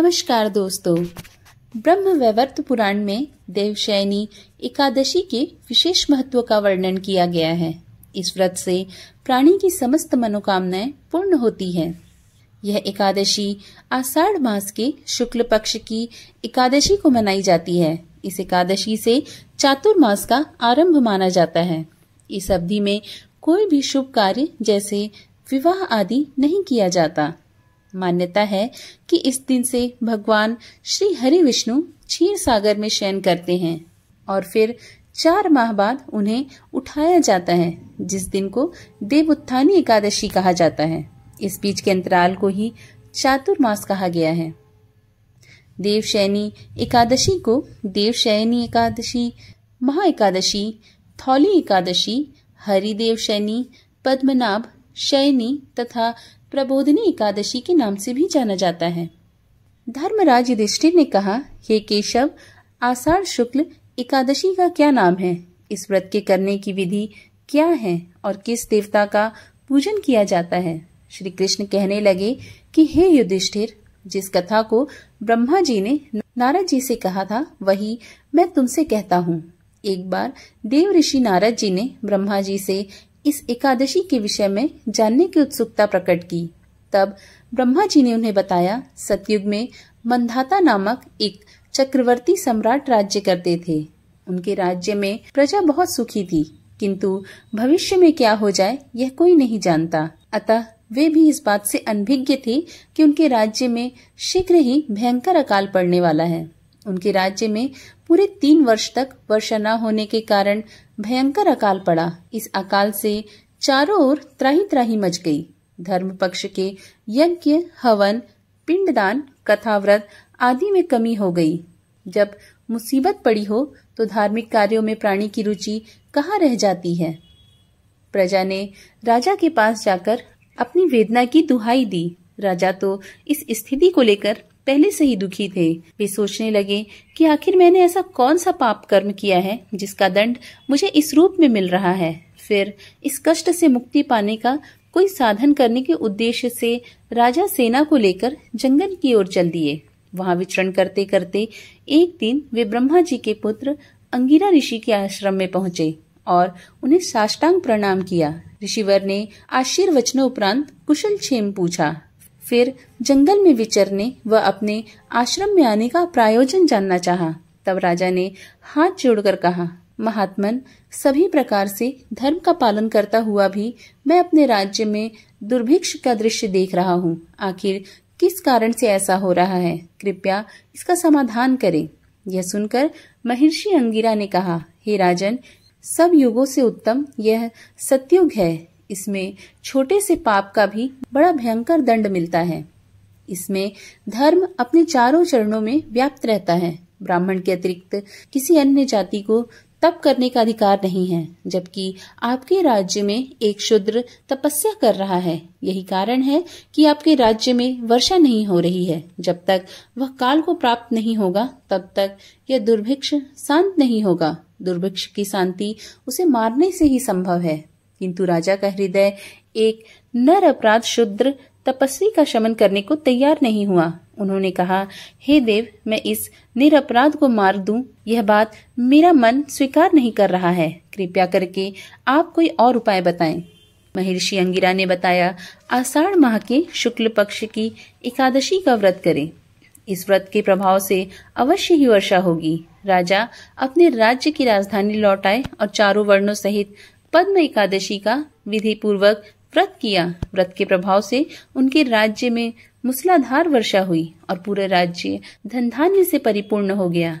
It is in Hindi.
नमस्कार दोस्तों ब्रह्म वैवर्त पुराण में देवशयनी एकादशी के विशेष महत्व का वर्णन किया गया है इस व्रत से प्राणी की समस्त मनोकामनाएं पूर्ण होती है यह एकादशी आषाढ़ मास के शुक्ल पक्ष की एकादशी को मनाई जाती है इस एकादशी से चातुर्मास का आरंभ माना जाता है इस अवधि में कोई भी शुभ कार्य जैसे विवाह आदि नहीं किया जाता मान्यता है कि इस दिन से भगवान श्री हरि विष्णु क्षीर सागर में शयन करते हैं और फिर चार माह बाद उन्हें उठाया जाता है जिस दिन को उत्थानी एकादशी कहा जाता है इस बीच के अंतराल को ही चातुर्मास कहा गया है देवशयनी एकादशी को देवशयनी एकादशी महा एकादशी थौली एकादशी हरिदेव शैनी पद्मनाभ शयनी तथा प्रबोधनी एकादशी के नाम से भी जाना जाता है धर्मराज युधिष्ठिर ने कहा हे केशव आषाढ़ शुक्ल एकादशी का क्या नाम है इस व्रत के करने की विधि क्या है और किस देवता का पूजन किया जाता है श्री कृष्ण कहने लगे कि हे युधिष्ठिर जिस कथा को ब्रह्मा जी ने नारद जी से कहा था वही मैं तुमसे कहता हूँ एक बार देव ऋषि नारद जी ने ब्रह्मा जी से इस एकादशी के विषय में जानने की उत्सुकता प्रकट की तब ब्रह्मा जी ने उन्हें बताया सतयुग में मंधाता नामक एक चक्रवर्ती सम्राट राज्य करते थे उनके राज्य में प्रजा बहुत सुखी थी किंतु भविष्य में क्या हो जाए यह कोई नहीं जानता अतः वे भी इस बात से अनभिज्ञ थे कि उनके राज्य में शीघ्र ही भयंकर अकाल पड़ने वाला है उनके राज्य में पूरे तीन वर्ष तक वर्षा न होने के कारण भयंकर अकाल पड़ा इस अकाल से चारों ओर त्राही त्राही मच गई धर्म पक्ष के यज्ञ हवन पिंडदान कथाव्रत आदि में कमी हो गई जब मुसीबत पड़ी हो तो धार्मिक कार्यों में प्राणी की रुचि कहाँ रह जाती है प्रजा ने राजा के पास जाकर अपनी वेदना की दुहाई दी राजा तो इस स्थिति को लेकर पहले से ही दुखी थे वे सोचने लगे कि आखिर मैंने ऐसा कौन सा पाप कर्म किया है जिसका दंड मुझे इस रूप में मिल रहा है फिर इस कष्ट से मुक्ति पाने का कोई साधन करने के उद्देश्य से राजा सेना को लेकर जंगल की ओर चल दिए वहां विचरण करते करते एक दिन वे ब्रह्मा जी के पुत्र अंगिरा ऋषि के आश्रम में पहुंचे और उन्हें साष्टांग प्रणाम किया ऋषिवर ने आशीर्वचनों उपरांत कुशल क्षेम पूछा फिर जंगल में विचरने व अपने आश्रम में आने का प्रायोजन जानना चाहा। तब राजा ने हाथ जोड़कर कहा महात्मन सभी प्रकार से धर्म का पालन करता हुआ भी मैं अपने राज्य में दुर्भिक्ष का दृश्य देख रहा हूँ आखिर किस कारण से ऐसा हो रहा है कृपया इसका समाधान करें यह सुनकर महर्षि अंगिरा ने कहा हे राजन सब युगों से उत्तम यह सत्युग है इसमें छोटे से पाप का भी बड़ा भयंकर दंड मिलता है इसमें धर्म अपने चारों चरणों में व्याप्त रहता है ब्राह्मण के अतिरिक्त किसी अन्य जाति को तप करने का अधिकार नहीं है जबकि आपके राज्य में एक शूद्र तपस्या कर रहा है यही कारण है कि आपके राज्य में वर्षा नहीं हो रही है जब तक वह काल को प्राप्त नहीं होगा तब तक यह दुर्भिक्ष शांत नहीं होगा दुर्भिक्ष की शांति उसे मारने से ही संभव है किंतु राजा का हृदय एक नर अपराध शुद्र तपस्वी का शमन करने को तैयार नहीं हुआ उन्होंने कहा हे देव मैं इस निरअपराध को मार दूं यह बात मेरा मन स्वीकार नहीं कर रहा है कृपया करके आप कोई और उपाय बताएं महर्षि अंगिरा ने बताया आषाढ़ माह के शुक्ल पक्ष की एकादशी का व्रत करें इस व्रत के प्रभाव से अवश्य ही वर्षा होगी राजा अपने राज्य की राजधानी लौट आए और चारों वर्णों सहित पद्म एकादशी का विधि पूर्वक व्रत किया व्रत के प्रभाव से उनके राज्य में मूसलाधार वर्षा हुई और पूरा राज्य धन धान्य से परिपूर्ण हो गया